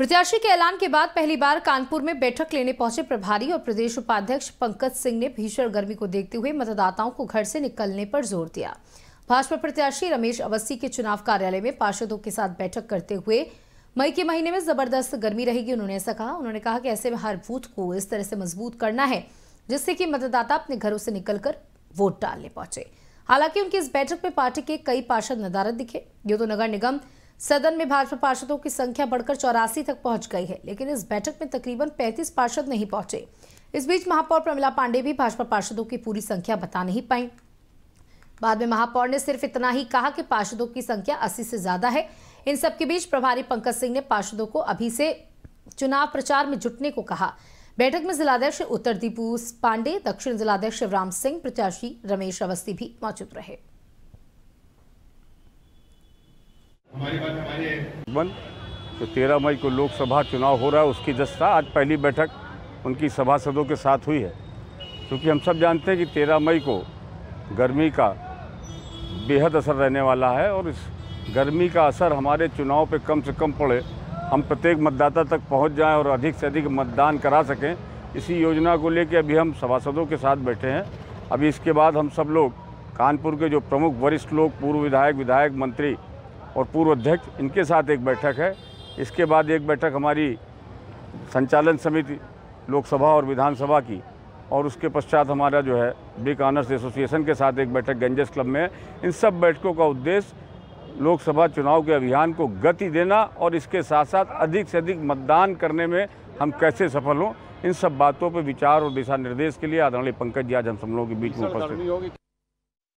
प्रत्याशी के ऐलान के बाद पहली बार कानपुर में बैठक लेने पहुंचे प्रभारी और प्रदेश उपाध्यक्ष पंकज सिंह ने भीषण गर्मी को देखते हुए मतदाताओं को घर से निकलने पर जोर दिया भाजपा प्रत्याशी रमेश अवस्थी के चुनाव कार्यालय में पार्षदों के साथ बैठक करते हुए मई के महीने में जबरदस्त गर्मी रहेगी उन्होंने ऐसा कहा उन्होंने कहा कि ऐसे में हर बूथ को इस तरह से मजबूत करना है जिससे कि मतदाता अपने घरों से निकलकर वोट डालने पहुंचे हालांकि उनकी इस बैठक में पार्टी के कई पार्षद नदारत दिखे ये तो नगर निगम सदन में भाजपा पार्षदों की संख्या बढ़कर चौरासी तक पहुंच गई है लेकिन इस बैठक में तकरीबन 35 पार्षद नहीं पहुंचे इस बीच महापौर प्रमिला पांडे भी भाजपा पार्षदों की पूरी संख्या बता नहीं पाई बाद में महापौर ने सिर्फ इतना ही कहा कि पार्षदों की संख्या अस्सी से ज्यादा है इन सबके बीच प्रभारी पंकज सिंह ने पार्षदों को अभी से चुनाव प्रचार में जुटने को कहा बैठक में जिलाध्यक्ष उत्तर दीपू पांडे दक्षिण जिलाध्यक्ष शिवराम सिंह प्रत्याशी रमेश अवस्थी भी मौजूद रहे वन तो तेरह मई को लोकसभा चुनाव हो रहा है उसकी दस्ता आज पहली बैठक उनकी सभासदों के साथ हुई है क्योंकि हम सब जानते हैं कि तेरह मई को गर्मी का बेहद असर रहने वाला है और इस गर्मी का असर हमारे चुनाव पे कम से कम पड़े हम प्रत्येक मतदाता तक पहुंच जाएं और अधिक से अधिक मतदान करा सकें इसी योजना को लेकर अभी हम सभासदों के साथ बैठे हैं अभी इसके बाद हम सब लोग कानपुर के जो प्रमुख वरिष्ठ लोग पूर्व विधायक विधायक मंत्री और पूर्व अध्यक्ष इनके साथ एक बैठक है इसके बाद एक बैठक हमारी संचालन समिति लोकसभा और विधानसभा की और उसके पश्चात हमारा जो है बिग ऑनर्स एसोसिएशन के साथ एक बैठक गंजस क्लब में है इन सब बैठकों का उद्देश्य लोकसभा चुनाव के अभियान को गति देना और इसके साथ साथ अधिक से अधिक मतदान करने में हम कैसे सफल हों इन सब बातों पर विचार और दिशा निर्देश के लिए आदरणीय पंकज जी आज हम सब लोगों के बीच में उपस्थित